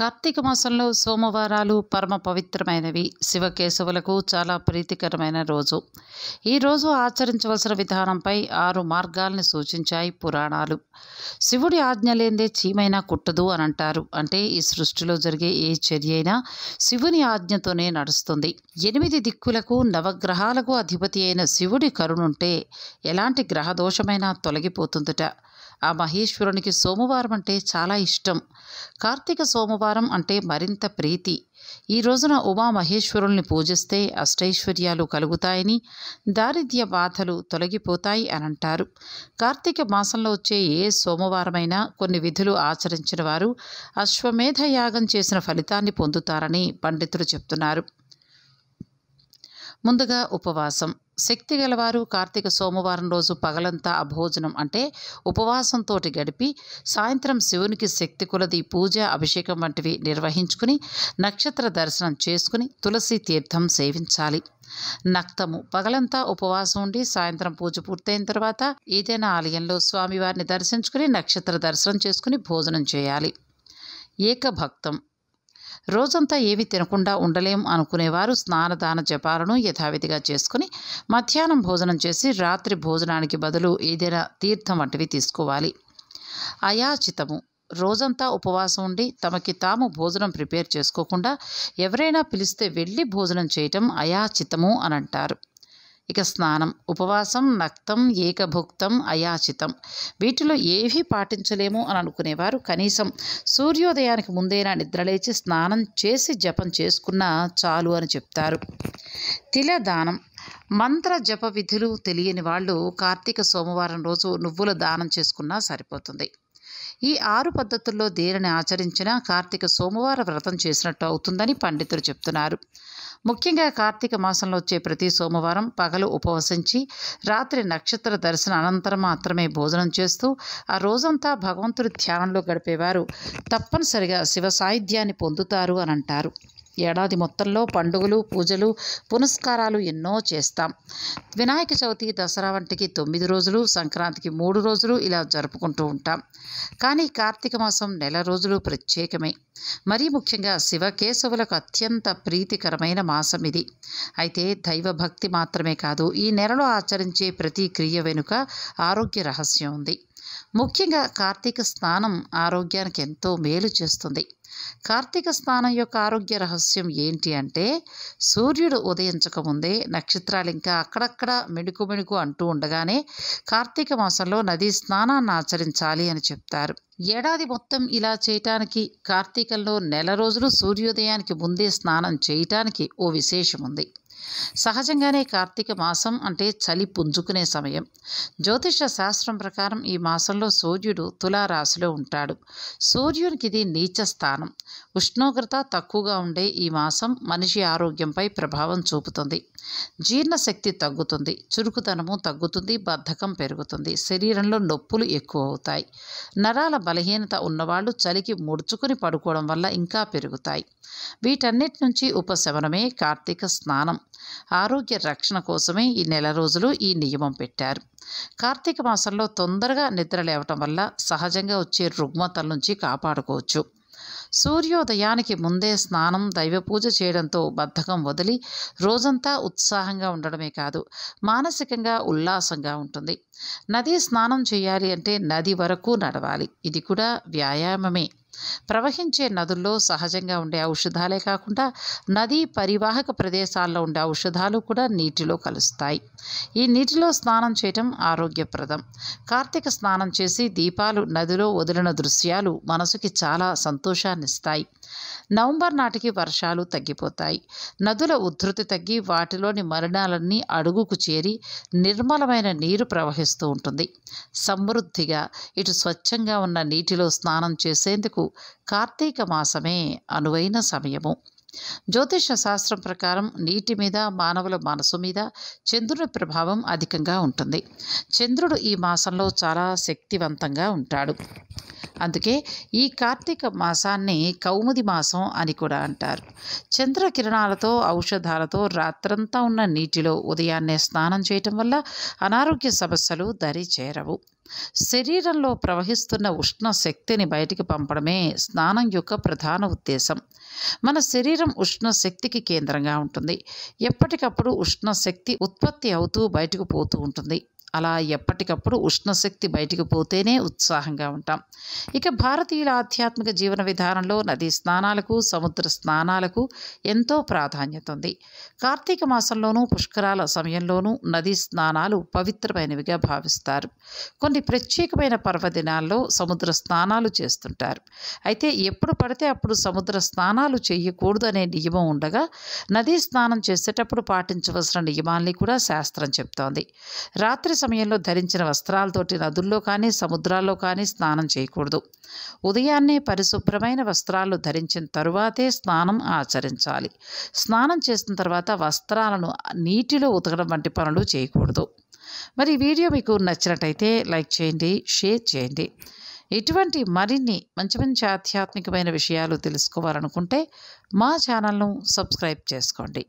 కార్తీక మాసంలో సోమవారాలు పరమ పవిత్రమైనవి శివకేశవులకు చాలా ప్రీతికరమైన రోజు ఈ రోజు ఆచరించవలసిన విధానంపై ఆరు మార్గాల్ని సూచించాయి పురాణాలు శివుడి ఆజ్ఞ లేదే చీమైనా కుట్టదు అని అంటారు అంటే ఈ సృష్టిలో జరిగే ఏ చర్య అయినా శివుని ఆజ్ఞతోనే నడుస్తుంది ఎనిమిది దిక్కులకు నవగ్రహాలకు అధిపతి అయిన శివుడి కరుణుంటే ఎలాంటి గ్రహదోషమైనా తొలగిపోతుందట ఆ మహేశ్వరునికి సోమవారం అంటే చాలా ఇష్టం కార్తీక సోమవారం అంటే మరింత ప్రీతి ఈ రోజున ఉమా మహేశ్వరుల్ని పూజిస్తే అష్టైశ్వర్యాలు కలుగుతాయని దారిద్ర్య బాధలు తొలగిపోతాయి అని అంటారు కార్తీక మాసంలో వచ్చే ఏ సోమవారమైనా కొన్ని విధులు ఆచరించిన వారు అశ్వమేధ యాగం చేసిన ఫలితాన్ని పొందుతారని పండితులు చెప్తున్నారు ముందుగా ఉపవాసం శక్తి గలవారు కార్తీక సోమవారం రోజు పగలంతా అభోజనం అంటే ఉపవాసంతోటి గడిపి సాయంత్రం శివునికి శక్తి కులది పూజ అభిషేకం వంటివి నిర్వహించుకుని నక్షత్ర దర్శనం చేసుకుని తులసి తీర్థం సేవించాలి నక్తము పగలంతా ఉపవాసం ఉండి సాయంత్రం పూజ పూర్తయిన తర్వాత ఏదైనా ఆలయంలో స్వామివారిని దర్శించుకుని నక్షత్ర దర్శనం చేసుకుని భోజనం చేయాలి ఏకభక్తం రోజంతా ఏవి తినకుండా ఉండలేం అనుకునేవారు స్నానదాన జపాలను యథావిధిగా చేసుకుని మధ్యాహ్నం భోజనం చేసి రాత్రి భోజనానికి బదులు ఏదైనా తీర్థం వంటివి తీసుకోవాలి అయాచితము రోజంతా ఉపవాసం ఉండి తమకి తాము భోజనం ప్రిపేర్ చేసుకోకుండా ఎవరైనా పిలిస్తే వెళ్ళి భోజనం చేయటం అయాచితము అని అంటారు ఇక స్నానం ఉపవాసం నక్తం ఏకభుక్తం అయాచితం వీటిలో ఏవి పాటించలేము అని అనుకునేవారు కనీసం సూర్యోదయానికి ముందైనా నిద్రలేచి స్నానం చేసి జపం చేసుకున్నా చాలు అని చెప్తారు తిలదానం మంత్ర జప విధులు తెలియని వాళ్ళు కార్తీక సోమవారం రోజు నువ్వుల దానం చేసుకున్నా సరిపోతుంది ఈ ఆరు పద్ధతుల్లో దేనిని ఆచరించినా కార్తీక సోమవార వ్రతం చేసినట్టు అవుతుందని పండితులు చెప్తున్నారు ముఖ్యంగా కార్తీక మాసంలో వచ్చే ప్రతి సోమవారం పగలు ఉపవసించి రాత్రి నక్షత్ర దర్శన అనంతరం మాత్రమే భోజనం చేస్తూ ఆ రోజంతా భగవంతుడి ధ్యానంలో గడిపేవారు తప్పనిసరిగా శివ సాహిత్యాన్ని పొందుతారు అని అంటారు ఏడాది మొత్తంలో పండుగలు పూజలు పునస్కారాలు ఎన్నో చేస్తాం వినాయక చవితి దసరా వంటికి తొమ్మిది రోజులు సంక్రాంతికి మూడు రోజులు ఇలా జరుపుకుంటూ ఉంటాం కానీ కార్తీక మాసం నెల రోజులు ప్రత్యేకమే మరీ ముఖ్యంగా శివకేశవులకు అత్యంత ప్రీతికరమైన మాసం ఇది అయితే దైవ భక్తి మాత్రమే కాదు ఈ నెలలో ఆచరించే ప్రతి క్రియ వెనుక ఆరోగ్య రహస్యం ఉంది ముఖ్యంగా కార్తీక స్నానం ఆరోగ్యానికి ఎంతో మేలు చేస్తుంది కార్తీక స్నానం యొక్క ఆరోగ్య రహస్యం ఏంటి అంటే సూర్యుడు ఉదయించకముందే నక్షత్రాలు ఇంకా అక్కడక్కడ మెడుకు మెడుకు అంటూ ఉండగానే కార్తీక మాసంలో నదీ స్నానాన్ని ఆచరించాలి అని చెప్తారు ఏడాది మొత్తం ఇలా చేయటానికి కార్తీకంలో నెల రోజులు సూర్యోదయానికి ముందే స్నానం చేయటానికి ఓ విశేషం ఉంది సహజంగానే కార్తీక మాసం అంటే చలి పుంజుకునే సమయం జ్యోతిష శాస్త్రం ప్రకారం ఈ మాసంలో సూర్యుడు తులారాశిలో ఉంటాడు సూర్యునికి ఇది నీచ స్థానం ఉష్ణోగ్రత తక్కువగా ఉండే ఈ మాసం మనిషి ఆరోగ్యంపై ప్రభావం చూపుతుంది జీర్ణశక్తి తగ్గుతుంది చురుకుతనము తగ్గుతుంది బద్ధకం పెరుగుతుంది శరీరంలో నొప్పులు ఎక్కువ అవుతాయి నరాల బలహీనత ఉన్నవాళ్ళు చలికి ముడుచుకుని పడుకోవడం వల్ల ఇంకా పెరుగుతాయి వీటన్నిటి నుంచి ఉపశమనమే కార్తీక స్నానం ఆరోగ్య రక్షణ కోసమే ఈ నెల రోజులు ఈ నియమం పెట్టారు కార్తీక మాసంలో తొందరగా నిద్ర లేవటం వల్ల సహజంగా వచ్చే రుగ్మతల నుంచి కాపాడుకోవచ్చు సూర్యోదయానికి ముందే స్నానం దైవ పూజ చేయడంతో బద్ధకం వదిలి రోజంతా ఉత్సాహంగా ఉండడమే కాదు మానసికంగా ఉల్లాసంగా ఉంటుంది నది స్నానం చేయాలి అంటే నది వరకు నడవాలి ఇది కూడా వ్యాయామమే ప్రవహించే నదుల్లో సహజంగా ఉండే ఔషధాలే కాకుండా నదీ పరివాహక ప్రదేశాల్లో ఉండే ఔషధాలు కూడా నీటిలో కలుస్తాయి ఈ నీటిలో స్నానం చేయటం ఆరోగ్యప్రదం కార్తీక స్నానం చేసి దీపాలు నదిలో వదిలిన దృశ్యాలు మనసుకి చాలా సంతోషాన్నిస్తాయి నవంబర్ నాటికి వర్షాలు తగ్గిపోతాయి నదుల ఉధృతి తగ్గి వాటిలోని మరణాలన్నీ అడుగుకు చేరి నిర్మలమైన నీరు ప్రవహిస్తూ ఉంటుంది సమృద్ధిగా ఇటు స్వచ్ఛంగా ఉన్న నీటిలో స్నానం చేసేందుకు కార్తీక మాసమే అనువైన సమయము జ్యోతిష శాస్త్రం ప్రకారం నీటి మీద మానవుల మనసు మీద చంద్రుని ప్రభావం అధికంగా ఉంటుంది చంద్రుడు ఈ మాసంలో చాలా శక్తివంతంగా ఉంటాడు అందుకే ఈ కార్తీక మాసాన్ని కౌముది మాసం అని కూడా అంటారు చంద్రకిరణాలతో ఔషధాలతో రాత్రంతా ఉన్న నీటిలో ఉదయాన్నే స్నానం చేయటం వల్ల అనారోగ్య సమస్యలు దరి చేరవు శరీరంలో ప్రవహిస్తున్న ఉష్ణ శక్తిని బయటికి పంపడమే స్నానం యొక్క ప్రధాన ఉద్దేశం మన శరీరం ఉష్ణ శక్తికి కేంద్రంగా ఉంటుంది ఎప్పటికప్పుడు ఉష్ణ శక్తి ఉత్పత్తి అవుతూ బయటకు పోతూ ఉంటుంది అలా ఎప్పటికప్పుడు ఉష్ణశక్తి బయటికి పోతేనే ఉత్సాహంగా ఉంటాం ఇక భారతీయుల ఆధ్యాత్మిక జీవన విధానంలో నదీ స్నానాలకు సముద్ర స్నానాలకు ఎంతో ప్రాధాన్యత ఉంది కార్తీక మాసంలోనూ పుష్కరాల సమయంలోనూ నదీ స్నానాలు పవిత్రమైనవిగా భావిస్తారు కొన్ని ప్రత్యేకమైన పర్వదినాల్లో సముద్ర స్నానాలు చేస్తుంటారు అయితే ఎప్పుడు పడితే అప్పుడు సముద్ర స్నానాలు చేయకూడదు అనే నియమం ఉండగా నదీ స్నానం చేసేటప్పుడు పాటించవలసిన నియమాల్ని కూడా శాస్త్రం చెప్తోంది రాత్రి సమయంలో ధరించిన వస్త్రాలతోటి నదుల్లో కానీ సముద్రాల్లో కానీ స్నానం చేయకూడదు ఉదయాన్నే పరిశుభ్రమైన వస్త్రాలు ధరించిన తరువాతే స్నానం ఆచరించాలి స్నానం చేసిన తర్వాత వస్త్రాలను నీటిలో ఉతకడం వంటి పనులు చేయకూడదు మరి వీడియో మీకు నచ్చినట్టయితే లైక్ చేయండి షేర్ చేయండి ఇటువంటి మరిన్ని మంచి మంచి ఆధ్యాత్మికమైన విషయాలు తెలుసుకోవాలనుకుంటే మా ఛానల్ను సబ్స్క్రైబ్ చేసుకోండి